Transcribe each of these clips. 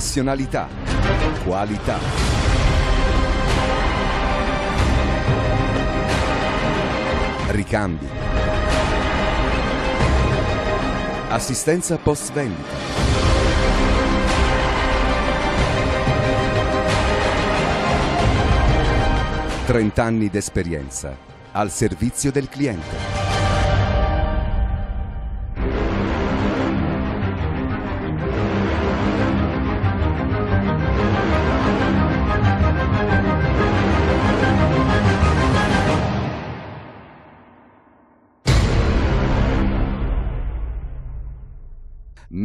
Professionalità. Qualità. Ricambi. Assistenza post vendita. Trent'anni d'esperienza al servizio del cliente.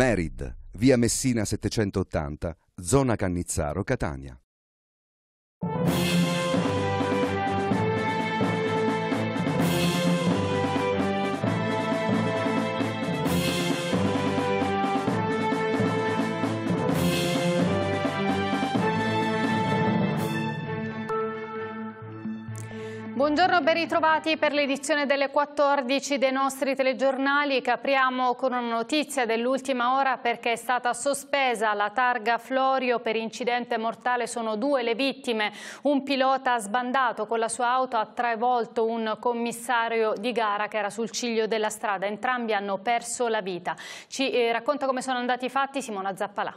Merid, via Messina 780, zona Cannizzaro, Catania. Buongiorno, ben ritrovati per l'edizione delle 14 dei nostri telegiornali che apriamo con una notizia dell'ultima ora perché è stata sospesa la targa Florio per incidente mortale sono due le vittime, un pilota sbandato con la sua auto ha travolto un commissario di gara che era sul ciglio della strada, entrambi hanno perso la vita. Ci eh, racconta come sono andati i fatti Simona Zappalà.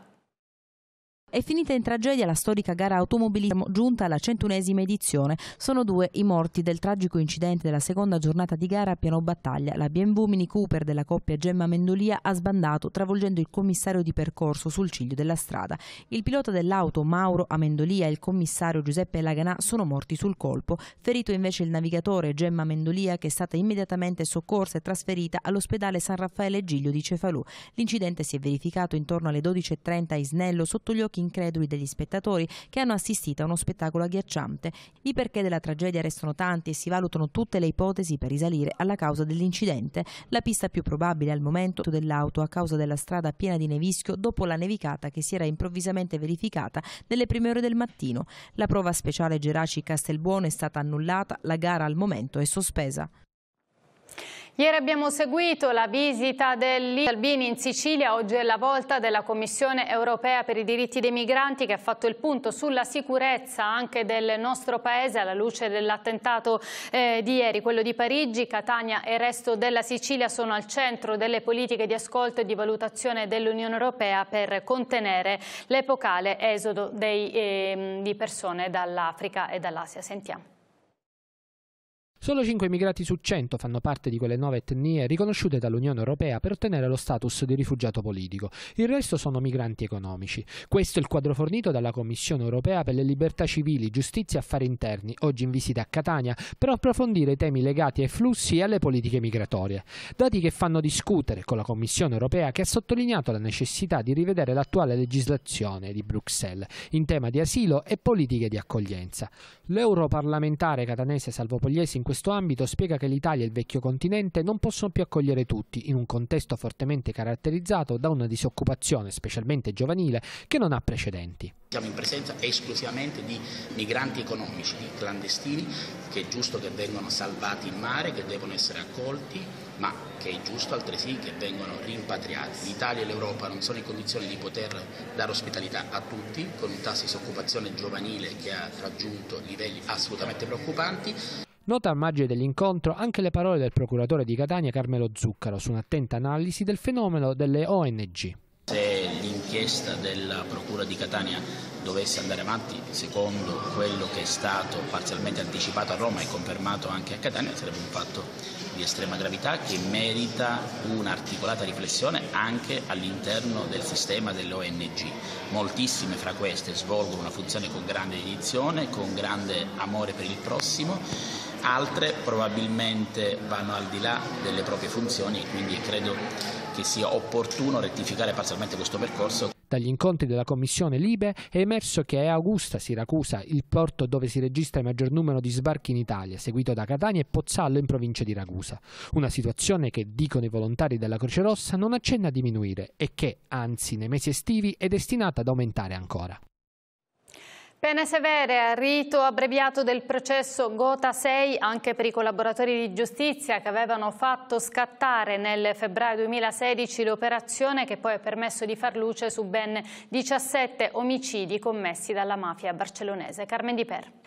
È finita in tragedia la storica gara automobilismo giunta alla centunesima edizione. Sono due i morti del tragico incidente della seconda giornata di gara a piano battaglia. La BMW Mini Cooper della coppia Gemma Mendolia ha sbandato travolgendo il commissario di percorso sul ciglio della strada. Il pilota dell'auto Mauro Amendolia e il commissario Giuseppe Laganà sono morti sul colpo. Ferito invece il navigatore Gemma Mendolia che è stata immediatamente soccorsa e trasferita all'ospedale San Raffaele Giglio di Cefalù. L'incidente si è verificato intorno alle 12.30 a Isnello sotto gli occhi occhi increduli degli spettatori che hanno assistito a uno spettacolo agghiacciante. I perché della tragedia restano tanti e si valutano tutte le ipotesi per risalire alla causa dell'incidente. La pista più probabile al momento dell'auto a causa della strada piena di nevischio dopo la nevicata che si era improvvisamente verificata nelle prime ore del mattino. La prova speciale Geraci Castelbuono è stata annullata, la gara al momento è sospesa. Ieri abbiamo seguito la visita degli Albini in Sicilia, oggi è la volta della Commissione europea per i diritti dei migranti che ha fatto il punto sulla sicurezza anche del nostro paese alla luce dell'attentato eh, di ieri, quello di Parigi, Catania e il resto della Sicilia sono al centro delle politiche di ascolto e di valutazione dell'Unione europea per contenere l'epocale esodo dei, eh, di persone dall'Africa e dall'Asia. Sentiamo. Solo 5 immigrati su 100 fanno parte di quelle 9 etnie riconosciute dall'Unione Europea per ottenere lo status di rifugiato politico. Il resto sono migranti economici. Questo è il quadro fornito dalla Commissione Europea per le libertà civili, giustizia e affari interni, oggi in visita a Catania, per approfondire i temi legati ai flussi e alle politiche migratorie. Dati che fanno discutere con la Commissione Europea che ha sottolineato la necessità di rivedere l'attuale legislazione di Bruxelles in tema di asilo e politiche di accoglienza. L'europarlamentare catanese Salvo Pogliesi in questo ambito spiega che l'Italia e il vecchio continente non possono più accogliere tutti in un contesto fortemente caratterizzato da una disoccupazione, specialmente giovanile, che non ha precedenti. Siamo in presenza esclusivamente di migranti economici, di clandestini che è giusto che vengano salvati in mare, che devono essere accolti, ma che è giusto altresì che vengano rimpatriati. L'Italia e l'Europa non sono in condizione di poter dare ospitalità a tutti, con un tasso di disoccupazione giovanile che ha raggiunto livelli assolutamente preoccupanti. Nota al margine dell'incontro anche le parole del procuratore di Catania Carmelo Zuccaro su un'attenta analisi del fenomeno delle ONG. Se l'inchiesta della Procura di Catania dovesse andare avanti secondo quello che è stato parzialmente anticipato a Roma e confermato anche a Catania, sarebbe un fatto di estrema gravità che merita un'articolata riflessione anche all'interno del sistema delle ONG. Moltissime fra queste svolgono una funzione con grande dedizione, con grande amore per il prossimo altre probabilmente vanno al di là delle proprie funzioni e quindi credo che sia opportuno rettificare parzialmente questo percorso. Dagli incontri della Commissione Libe è emerso che è Augusta, Siracusa, il porto dove si registra il maggior numero di sbarchi in Italia, seguito da Catania e Pozzallo in provincia di Ragusa. Una situazione che, dicono i volontari della Croce Rossa, non accenna a diminuire e che, anzi, nei mesi estivi è destinata ad aumentare ancora. Pene severe, rito abbreviato del processo Gota 6 anche per i collaboratori di giustizia che avevano fatto scattare nel febbraio 2016 l'operazione che poi ha permesso di far luce su ben 17 omicidi commessi dalla mafia barcellonese. Carmen Di Per.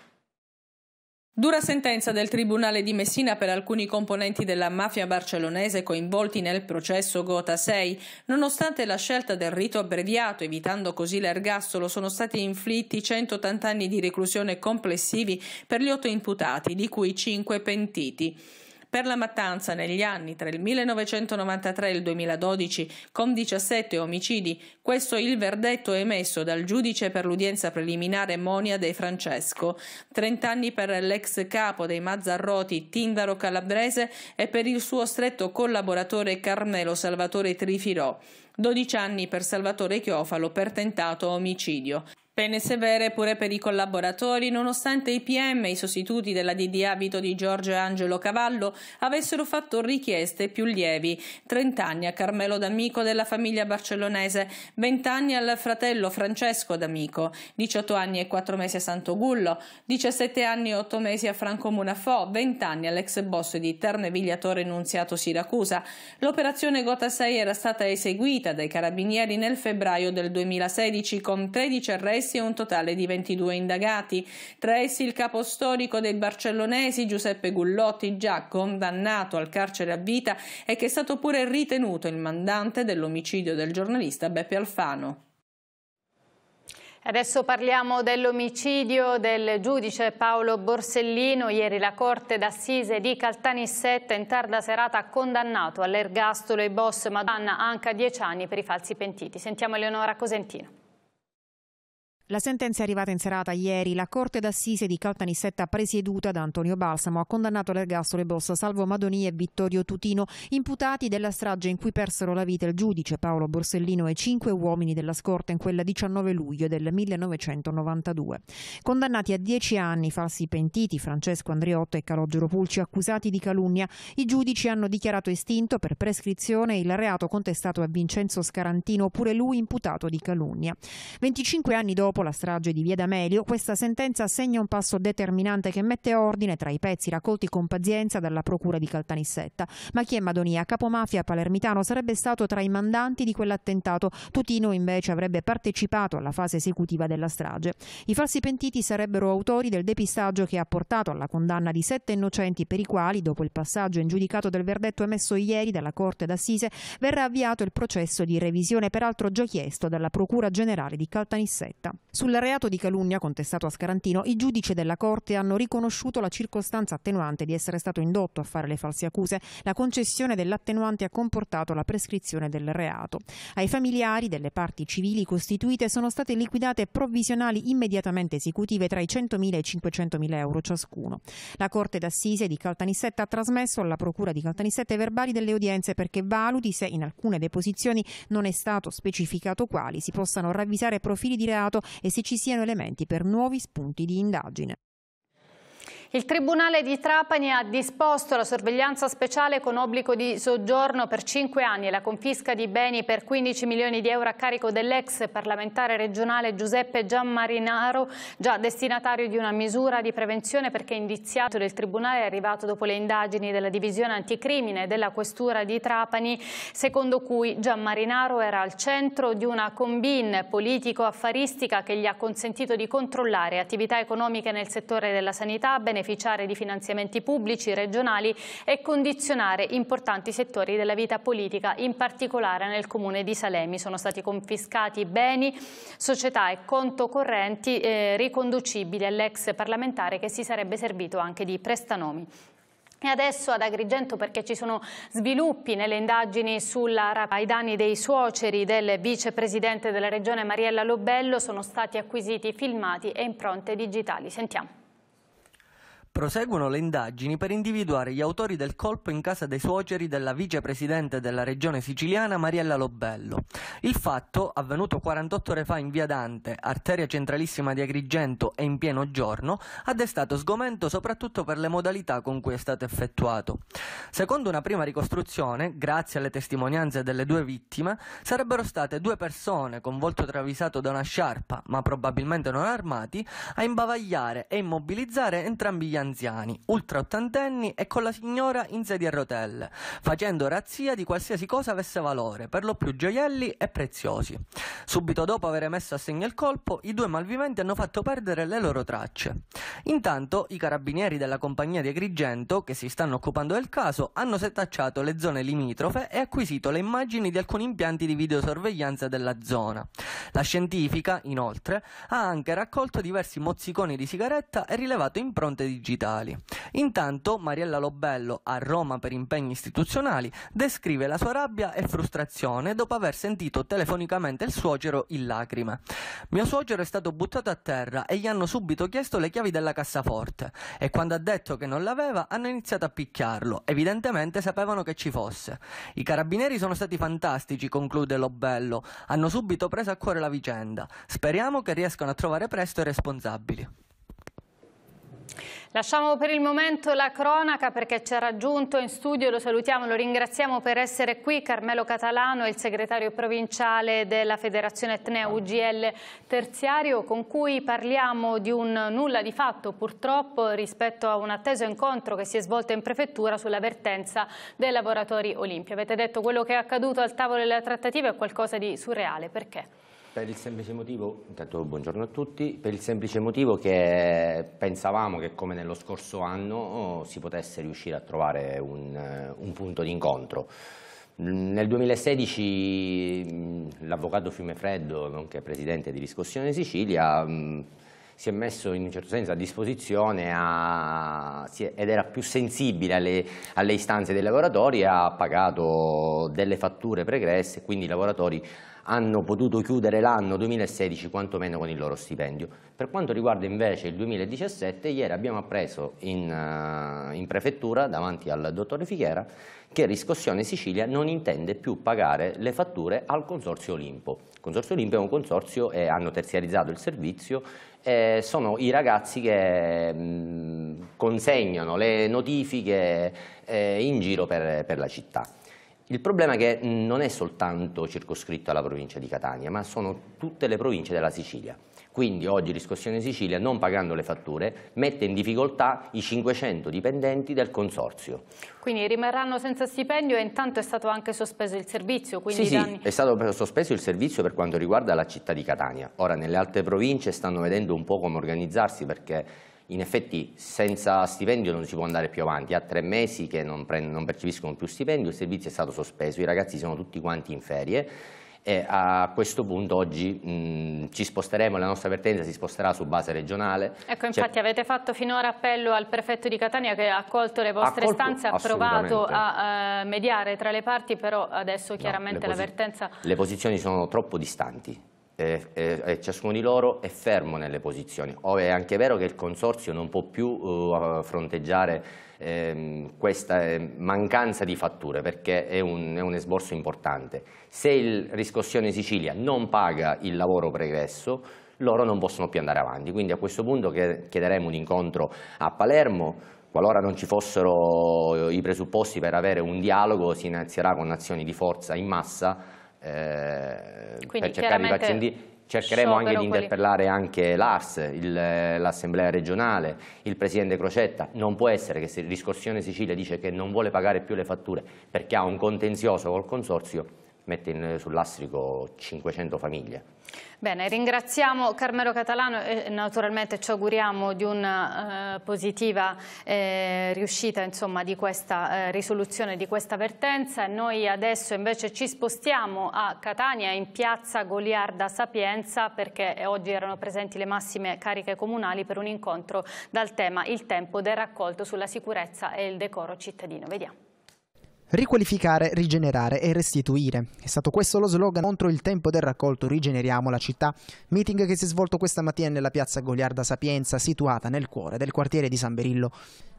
Dura sentenza del Tribunale di Messina per alcuni componenti della mafia barcellonese coinvolti nel processo Gota 6. Nonostante la scelta del rito abbreviato, evitando così l'ergastolo, sono stati inflitti 180 anni di reclusione complessivi per gli otto imputati, di cui cinque pentiti. Per la mattanza negli anni tra il 1993 e il 2012, con 17 omicidi, questo è il verdetto emesso dal giudice per l'udienza preliminare Monia De Francesco. 30 anni per l'ex capo dei Mazzarroti, Tindaro Calabrese, e per il suo stretto collaboratore Carmelo Salvatore Trifirò. 12 anni per Salvatore Chiofalo per tentato omicidio. Pene severe pure per i collaboratori, nonostante i PM, i sostituti della DDA Vito Di Giorgio e Angelo Cavallo, avessero fatto richieste più lievi. 30 anni a Carmelo D'Amico della famiglia barcellonese, 20 anni al fratello Francesco D'Amico, 18 anni e 4 mesi a Santo Gullo, 17 anni e 8 mesi a Franco Munafò, 20 anni all'ex boss di Terne Vigliatore Nunziato Siracusa. L'operazione Gota 6 era stata eseguita dai carabinieri nel febbraio del 2016 con 13 arresti e un totale di 22 indagati, tra essi il capo storico dei barcellonesi Giuseppe Gullotti, già condannato al carcere a vita e che è stato pure ritenuto il mandante dell'omicidio del giornalista Beppe Alfano. Adesso parliamo dell'omicidio del giudice Paolo Borsellino. Ieri la Corte d'Assise di Caltanissetta in tarda serata ha condannato all'ergastolo i boss Madonna anche a dieci anni per i falsi pentiti. Sentiamo Eleonora Cosentino. La sentenza è arrivata in serata ieri. La Corte d'Assise di Caltanissetta, presieduta da Antonio Balsamo, ha condannato l'ergastolo e bossa Salvo Madoni e Vittorio Tutino, imputati della strage in cui persero la vita il giudice Paolo Borsellino e cinque uomini della scorta in quella 19 luglio del 1992. Condannati a dieci anni falsi pentiti Francesco Andriotto e Calogero Pulci, accusati di calunnia, i giudici hanno dichiarato estinto per prescrizione il reato contestato a Vincenzo Scarantino, pure lui imputato di calunnia. 25 anni dopo dopo la strage di Via D'Amelio, questa sentenza segna un passo determinante che mette ordine tra i pezzi raccolti con pazienza dalla procura di Caltanissetta. Ma chi è Madonia, capomafia palermitano, sarebbe stato tra i mandanti di quell'attentato. Tutino invece avrebbe partecipato alla fase esecutiva della strage. I falsi pentiti sarebbero autori del depistaggio che ha portato alla condanna di sette innocenti per i quali, dopo il passaggio in giudicato del verdetto emesso ieri dalla Corte d'Assise, verrà avviato il processo di revisione, peraltro già chiesto dalla Procura Generale di Caltanissetta. Sul reato di calunnia contestato a Scarantino, i giudici della Corte hanno riconosciuto la circostanza attenuante di essere stato indotto a fare le false accuse. La concessione dell'attenuante ha comportato la prescrizione del reato. Ai familiari delle parti civili costituite sono state liquidate provvisionali immediatamente esecutive tra i 100.000 e i 500.000 euro ciascuno. La Corte d'Assise di Caltanissetta ha trasmesso alla Procura di Caltanissetta i verbali delle udienze perché valuti se in alcune deposizioni non è stato specificato quali si possano ravvisare profili di reato e se ci siano elementi per nuovi spunti di indagine. Il Tribunale di Trapani ha disposto la sorveglianza speciale con obbligo di soggiorno per 5 anni e la confisca di beni per 15 milioni di euro a carico dell'ex parlamentare regionale Giuseppe Giammarinaro, già destinatario di una misura di prevenzione perché indiziato del Tribunale è arrivato dopo le indagini della Divisione Anticrimine della Questura di Trapani, secondo cui Giammarinaro era al centro di una combin politico-affaristica che gli ha consentito di controllare attività economiche nel settore della sanità, beneficenza beneficiare di finanziamenti pubblici, regionali e condizionare importanti settori della vita politica, in particolare nel comune di Salemi. Sono stati confiscati beni, società e conto correnti eh, riconducibili all'ex parlamentare che si sarebbe servito anche di prestanomi. E adesso ad Agrigento perché ci sono sviluppi nelle indagini sulla rapa. Ai danni dei suoceri del vicepresidente della regione Mariella Lobello sono stati acquisiti filmati e impronte digitali. Sentiamo. Proseguono le indagini per individuare gli autori del colpo in casa dei suoceri della vicepresidente della regione siciliana Mariella Lobello. Il fatto, avvenuto 48 ore fa in via Dante, arteria centralissima di Agrigento e in pieno giorno, ha destato sgomento soprattutto per le modalità con cui è stato effettuato. Secondo una prima ricostruzione, grazie alle testimonianze delle due vittime, sarebbero state due persone con volto travisato da una sciarpa, ma probabilmente non armati, a imbavagliare e immobilizzare entrambi gli anziani, ultra ottantenni e con la signora in sedia a rotelle, facendo razzia di qualsiasi cosa avesse valore, per lo più gioielli e preziosi. Subito dopo aver messo a segno il colpo, i due malviventi hanno fatto perdere le loro tracce. Intanto i carabinieri della compagnia di Agrigento, che si stanno occupando del caso, hanno setacciato le zone limitrofe e acquisito le immagini di alcuni impianti di videosorveglianza della zona. La scientifica, inoltre, ha anche raccolto diversi mozziconi di sigaretta e rilevato impronte di digitali. Intanto Mariella Lobello, a Roma per impegni istituzionali, descrive la sua rabbia e frustrazione dopo aver sentito telefonicamente il suocero in lacrime. Mio suocero è stato buttato a terra e gli hanno subito chiesto le chiavi della cassaforte e quando ha detto che non l'aveva hanno iniziato a picchiarlo, evidentemente sapevano che ci fosse. I carabinieri sono stati fantastici, conclude Lobello, hanno subito preso a cuore la vicenda. Speriamo che riescano a trovare presto i responsabili. Lasciamo per il momento la cronaca perché ci ha raggiunto in studio, lo salutiamo, lo ringraziamo per essere qui, Carmelo Catalano, il segretario provinciale della Federazione Etnea UGL Terziario, con cui parliamo di un nulla di fatto purtroppo rispetto a un atteso incontro che si è svolto in prefettura sull'avvertenza dei lavoratori Olimpia. Avete detto quello che è accaduto al tavolo della trattativa è qualcosa di surreale, perché? Per il semplice motivo, intanto buongiorno a tutti, per il semplice motivo che pensavamo che come nello scorso anno oh, si potesse riuscire a trovare un, eh, un punto d'incontro. Nel 2016 mm, l'avvocato Fiumefreddo, nonché presidente di Riscossione Sicilia, mm, si è messo in un certo senso a disposizione a, ed era più sensibile alle, alle istanze dei lavoratori e ha pagato delle fatture pregresse, quindi i lavoratori hanno potuto chiudere l'anno 2016 quantomeno con il loro stipendio. Per quanto riguarda invece il 2017, ieri abbiamo appreso in, eh, in prefettura, davanti al dottore Fichera, che Riscossione Sicilia non intende più pagare le fatture al Consorzio Olimpo. Il Consorzio Olimpo è un consorzio, e hanno terziarizzato il servizio, eh, sono i ragazzi che mh, mm, consegnano le notifiche eh, in giro per, per la città. Il problema è che non è soltanto circoscritto alla provincia di Catania, ma sono tutte le province della Sicilia. Quindi oggi Riscossione Sicilia, non pagando le fatture, mette in difficoltà i 500 dipendenti del consorzio. Quindi rimarranno senza stipendio e intanto è stato anche sospeso il servizio? Sì, danni... sì, è stato sospeso il servizio per quanto riguarda la città di Catania. Ora nelle altre province stanno vedendo un po' come organizzarsi perché in effetti senza stipendio non si può andare più avanti, ha tre mesi che non, non percepiscono più stipendio, il servizio è stato sospeso, i ragazzi sono tutti quanti in ferie e a questo punto oggi mh, ci sposteremo, la nostra vertenza si sposterà su base regionale. Ecco, infatti avete fatto finora appello al prefetto di Catania che ha accolto le vostre accolto, stanze, ha provato a uh, mediare tra le parti, però adesso chiaramente no, la vertenza... Le posizioni sono troppo distanti, ciascuno di loro è fermo nelle posizioni, o è anche vero che il consorzio non può più uh, fronteggiare ehm, questa ehm, mancanza di fatture perché è un, è un esborso importante. Se il riscossione Sicilia non paga il lavoro pregresso, loro non possono più andare avanti, quindi a questo punto chiederemo un incontro a Palermo, Qualora non ci fossero eh, i presupposti per avere un dialogo si inizierà con azioni di forza in massa eh, per cercare i vaccini. Cercheremo anche di interpellare quelli... anche l'ARS, l'Assemblea regionale, il Presidente Crocetta. Non può essere che se Riscorsione Sicilia dice che non vuole pagare più le fatture perché ha un contenzioso col Consorzio, mette in, sull'astrico 500 famiglie. Bene, ringraziamo Carmelo Catalano e naturalmente ci auguriamo di una eh, positiva eh, riuscita insomma, di questa eh, risoluzione, di questa vertenza. Noi adesso invece ci spostiamo a Catania in piazza Goliarda Sapienza perché oggi erano presenti le massime cariche comunali per un incontro dal tema Il tempo del raccolto sulla sicurezza e il decoro cittadino. Vediamo. Riqualificare, rigenerare e restituire. È stato questo lo slogan contro il tempo del raccolto Rigeneriamo la città, meeting che si è svolto questa mattina nella piazza Goliarda Sapienza, situata nel cuore del quartiere di San Berillo.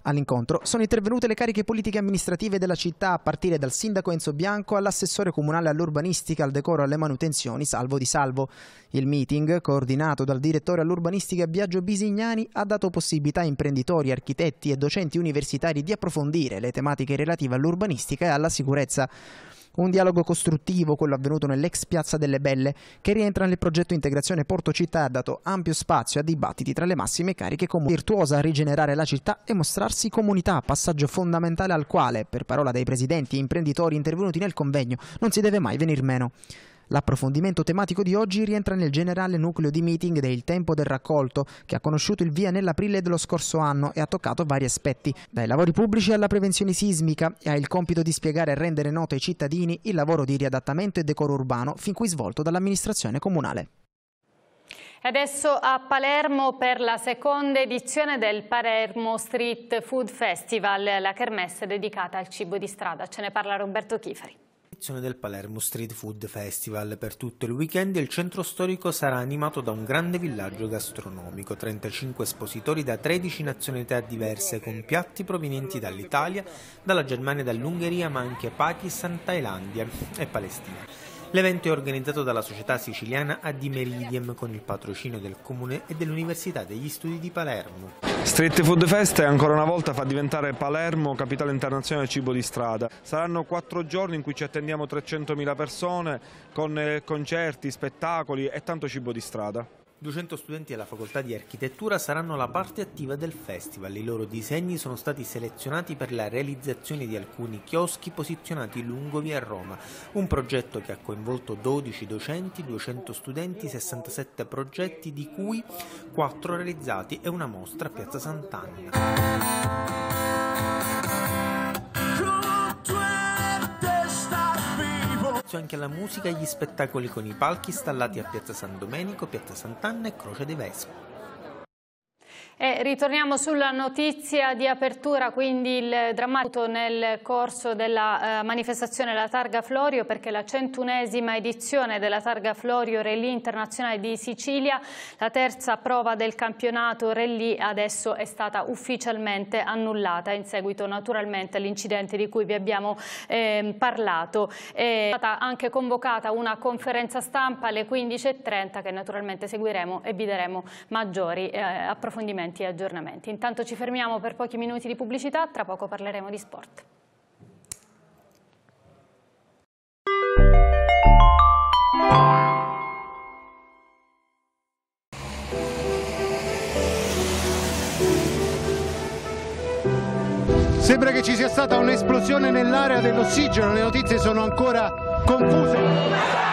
All'incontro sono intervenute le cariche politiche e amministrative della città, a partire dal sindaco Enzo Bianco all'assessore comunale all'urbanistica, al decoro e alle manutenzioni, salvo di salvo. Il meeting, coordinato dal direttore all'urbanistica Biagio Bisignani, ha dato possibilità a imprenditori, architetti e docenti universitari di approfondire le tematiche relative all'urbanistica e alla sicurezza un dialogo costruttivo, quello avvenuto nell'ex Piazza delle Belle, che rientra nel progetto integrazione Porto Città ha dato ampio spazio a dibattiti tra le massime cariche comuni, virtuosa a rigenerare la città e mostrarsi comunità, passaggio fondamentale al quale, per parola dei presidenti e imprenditori intervenuti nel convegno, non si deve mai venir meno. L'approfondimento tematico di oggi rientra nel generale nucleo di meeting del tempo del raccolto, che ha conosciuto il via nell'aprile dello scorso anno e ha toccato vari aspetti, dai lavori pubblici alla prevenzione sismica e ha il compito di spiegare e rendere noto ai cittadini il lavoro di riadattamento e decoro urbano fin qui svolto dall'amministrazione comunale. E Adesso a Palermo per la seconda edizione del Palermo Street Food Festival, la kermesse dedicata al cibo di strada. Ce ne parla Roberto Chifari edizione del Palermo Street Food Festival. Per tutto il weekend il centro storico sarà animato da un grande villaggio gastronomico, 35 espositori da 13 nazionalità diverse con piatti provenienti dall'Italia, dalla Germania, dall'Ungheria, ma anche Pakistan, Thailandia e Palestina. L'evento è organizzato dalla società siciliana Ad Meridiem con il patrocinio del Comune e dell'Università degli Studi di Palermo. Street Food Fest ancora una volta fa diventare Palermo capitale internazionale del cibo di strada. Saranno quattro giorni in cui ci attendiamo 300.000 persone con eh, concerti, spettacoli e tanto cibo di strada. 200 studenti della facoltà di architettura saranno la parte attiva del festival. I loro disegni sono stati selezionati per la realizzazione di alcuni chioschi posizionati lungo via Roma, un progetto che ha coinvolto 12 docenti, 200 studenti, 67 progetti di cui 4 realizzati e una mostra a Piazza Sant'Anna. spazio anche alla musica e agli spettacoli con i palchi installati a Piazza San Domenico, Piazza Sant'Anna e Croce dei Vescovi. E ritorniamo sulla notizia di apertura, quindi il drammatico nel corso della eh, manifestazione La Targa Florio perché la centunesima edizione della Targa Florio Rally Internazionale di Sicilia, la terza prova del campionato Rally adesso è stata ufficialmente annullata in seguito naturalmente all'incidente di cui vi abbiamo eh, parlato. È stata anche convocata una conferenza stampa alle 15.30 che naturalmente seguiremo e vi daremo maggiori eh, approfondimenti commenti e aggiornamenti. Intanto ci fermiamo per pochi minuti di pubblicità, tra poco parleremo di sport. Sembra che ci sia stata un'esplosione nell'area dell'ossigeno, le notizie sono ancora confuse.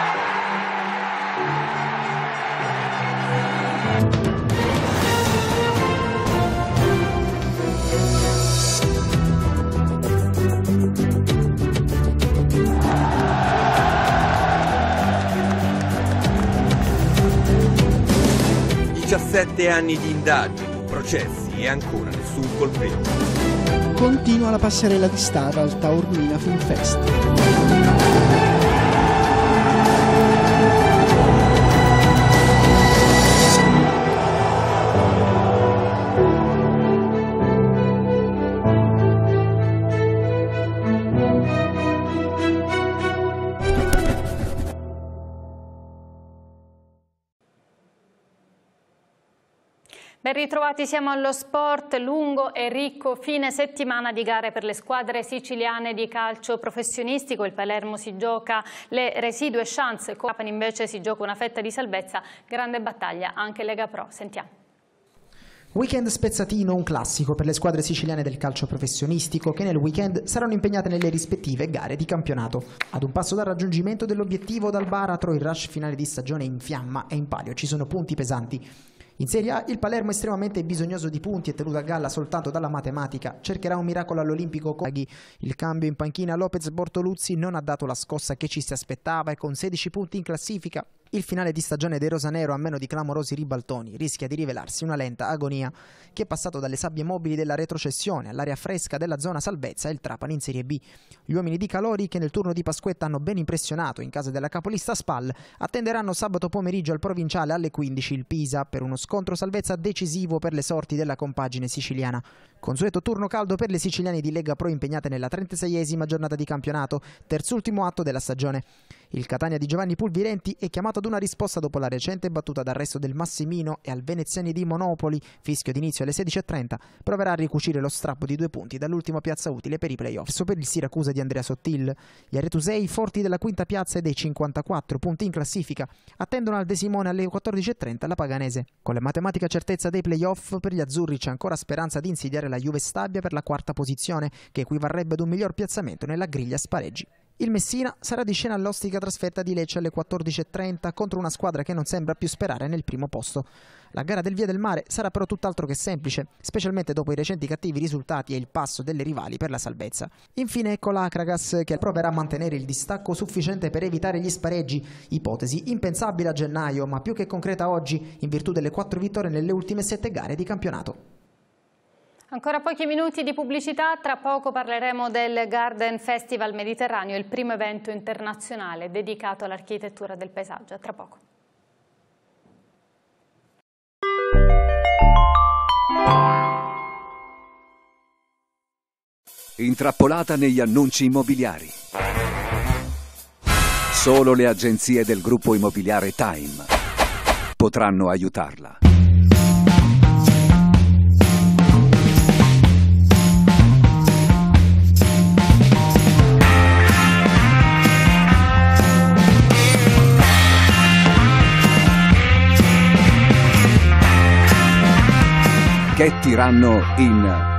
Sette anni di indagini, processi e ancora nessun colpevole. Continua la passerella di Star al Taormina Film Fest. ritrovati, siamo allo sport, lungo e ricco fine settimana di gare per le squadre siciliane di calcio professionistico, il Palermo si gioca le residue chance, Copan invece si gioca una fetta di salvezza, grande battaglia anche Lega Pro, sentiamo. Weekend spezzatino, un classico per le squadre siciliane del calcio professionistico che nel weekend saranno impegnate nelle rispettive gare di campionato. Ad un passo dal raggiungimento dell'obiettivo dal Baratro, il rush finale di stagione in fiamma e in palio ci sono punti pesanti. In Serie A il Palermo estremamente bisognoso di punti e tenuto a galla soltanto dalla matematica. Cercherà un miracolo all'Olimpico Coghi. Il cambio in panchina Lopez Bortoluzzi non ha dato la scossa che ci si aspettava e con 16 punti in classifica il finale di stagione dei Rosanero, a meno di clamorosi ribaltoni, rischia di rivelarsi una lenta agonia che è passato dalle sabbie mobili della retrocessione all'aria fresca della zona salvezza e il Trapani in Serie B. Gli uomini di Calori, che nel turno di Pasquetta hanno ben impressionato in casa della capolista Spal, attenderanno sabato pomeriggio al provinciale alle 15 il Pisa per uno scopo scontro salvezza decisivo per le sorti della compagine siciliana. Consueto turno caldo per le siciliane di Lega Pro impegnate nella 36esima giornata di campionato, terzultimo atto della stagione. Il Catania di Giovanni Pulvirenti è chiamato ad una risposta dopo la recente battuta d'arresto del Massimino e al Veneziani di Monopoli, fischio d'inizio alle 16.30, proverà a ricucire lo strappo di due punti dall'ultima piazza utile per i playoff. So per il Siracusa di Andrea Sottil, gli aretusei forti della quinta piazza e dei 54 punti in classifica attendono al Desimone alle 14.30 la Paganese. Con la matematica certezza dei playoff per gli azzurri c'è ancora speranza di insidiare la Juve Stabia per la quarta posizione, che equivarrebbe ad un miglior piazzamento nella griglia spareggi. Il Messina sarà di scena all'ostica trasferta di Lecce alle 14.30 contro una squadra che non sembra più sperare nel primo posto. La gara del Via del Mare sarà però tutt'altro che semplice, specialmente dopo i recenti cattivi risultati e il passo delle rivali per la salvezza. Infine ecco l'Acragas che proverà a mantenere il distacco sufficiente per evitare gli spareggi, ipotesi impensabile a gennaio ma più che concreta oggi in virtù delle quattro vittorie nelle ultime sette gare di campionato. Ancora pochi minuti di pubblicità, tra poco parleremo del Garden Festival Mediterraneo, il primo evento internazionale dedicato all'architettura del paesaggio. Tra poco. intrappolata negli annunci immobiliari. Solo le agenzie del gruppo immobiliare Time potranno aiutarla. Che tiranno in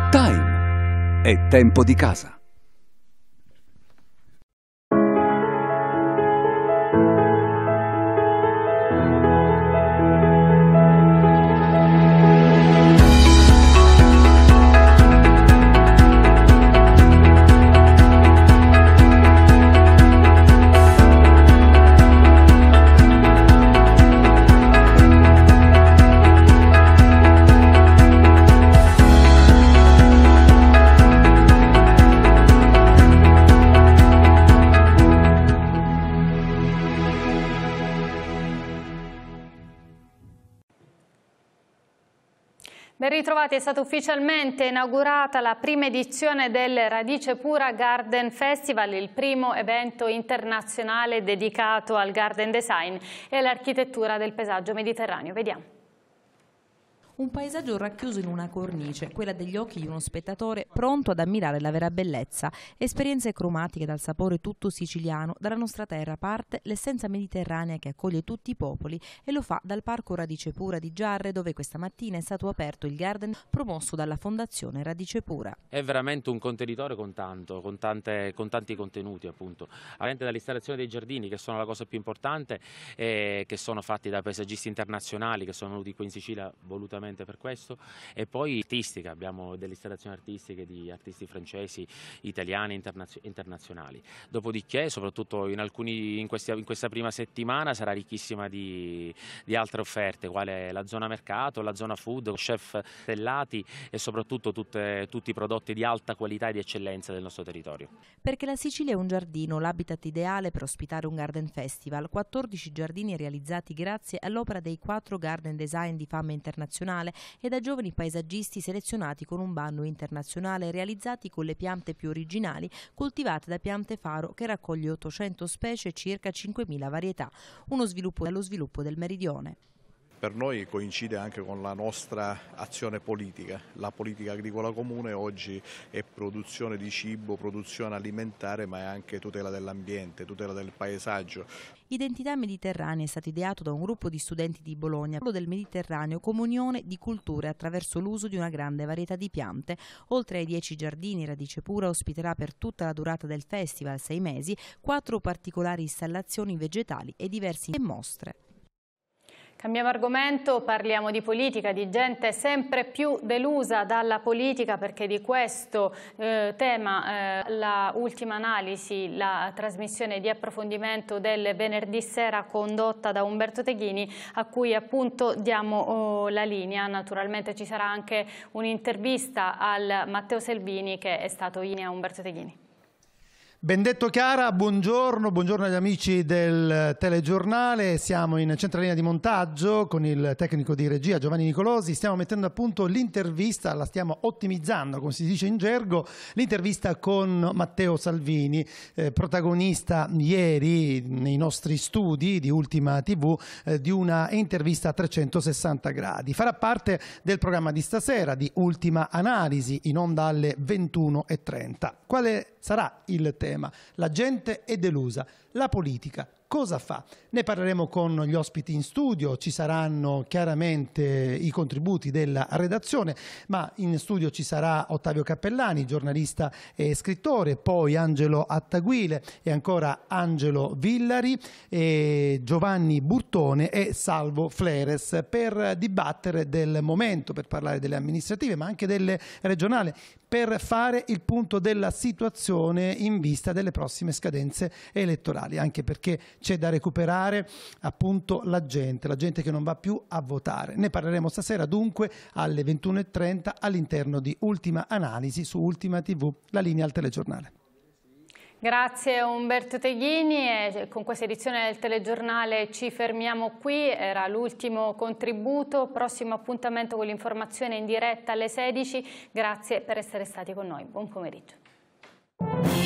è tempo di casa. trovati, è stata ufficialmente inaugurata la prima edizione del Radice Pura Garden Festival, il primo evento internazionale dedicato al garden design e all'architettura del paesaggio mediterraneo. Vediamo. Un paesaggio racchiuso in una cornice, quella degli occhi di uno spettatore pronto ad ammirare la vera bellezza. Esperienze cromatiche dal sapore tutto siciliano, dalla nostra terra parte l'essenza mediterranea che accoglie tutti i popoli e lo fa dal parco Radice Pura di Giarre dove questa mattina è stato aperto il garden promosso dalla fondazione Radice Pura. È veramente un contenitore con tanto, con, tante, con tanti contenuti appunto. Avente dall'installazione dei giardini che sono la cosa più importante eh, che sono fatti da paesaggisti internazionali che sono venuti qui in Sicilia volutamente sicuramente per questo e poi artistica, abbiamo delle installazioni artistiche di artisti francesi, italiani, internazio internazionali. Dopodiché, soprattutto in, alcuni, in, questi, in, questa prima settimana, sarà ricchissima di, di, altre offerte, quale la zona mercato, la zona food, chef stellati e soprattutto tutte, tutti i prodotti di alta qualità e di eccellenza del nostro territorio. Perché la Sicilia è un giardino, l'habitat ideale per ospitare un Garden Festival, 14 giardini realizzati grazie all'opera dei quattro Garden Design di fama internazionale nazionale e da giovani paesaggisti selezionati con un bando internazionale realizzati con le piante più originali coltivate da Piante Faro che raccoglie 800 specie e circa 5.000 varietà, uno sviluppo dello sviluppo del meridione per noi coincide anche con la nostra azione politica. La politica agricola comune oggi è produzione di cibo, produzione alimentare, ma è anche tutela dell'ambiente, tutela del paesaggio. Identità Mediterranea è stato ideato da un gruppo di studenti di Bologna, quello del Mediterraneo, come unione di culture attraverso l'uso di una grande varietà di piante. Oltre ai dieci giardini, Radice Pura ospiterà per tutta la durata del festival, sei mesi, quattro particolari installazioni vegetali e diverse mostre. Cambiamo argomento, parliamo di politica, di gente sempre più delusa dalla politica perché di questo eh, tema eh, la ultima analisi, la trasmissione di approfondimento del venerdì sera condotta da Umberto Teghini a cui appunto diamo oh, la linea. Naturalmente ci sarà anche un'intervista al Matteo Selvini che è stato in a Umberto Teghini. Bendetto Chiara, buongiorno, buongiorno agli amici del telegiornale, siamo in centralina di montaggio con il tecnico di regia Giovanni Nicolosi, stiamo mettendo a punto l'intervista, la stiamo ottimizzando come si dice in gergo, l'intervista con Matteo Salvini, eh, protagonista ieri nei nostri studi di Ultima TV eh, di una intervista a 360 gradi, farà parte del programma di stasera di Ultima Analisi in onda alle 21.30. Quale sarà il tema? problema. La gente è delusa. La politica cosa fa? Ne parleremo con gli ospiti in studio, ci saranno chiaramente i contributi della redazione, ma in studio ci sarà Ottavio Cappellani, giornalista e scrittore, poi Angelo Attaguile e ancora Angelo Villari, Giovanni Burtone e Salvo Fleres per dibattere del momento, per parlare delle amministrative ma anche delle regionali, per fare il punto della situazione in vista delle prossime scadenze elettorali, anche perché c'è da recuperare appunto la gente, la gente che non va più a votare. Ne parleremo stasera dunque alle 21.30 all'interno di Ultima Analisi su Ultima TV, la linea al telegiornale. Grazie Umberto Teghini e cioè, con questa edizione del telegiornale ci fermiamo qui, era l'ultimo contributo, prossimo appuntamento con l'informazione in diretta alle 16, grazie per essere stati con noi, buon pomeriggio.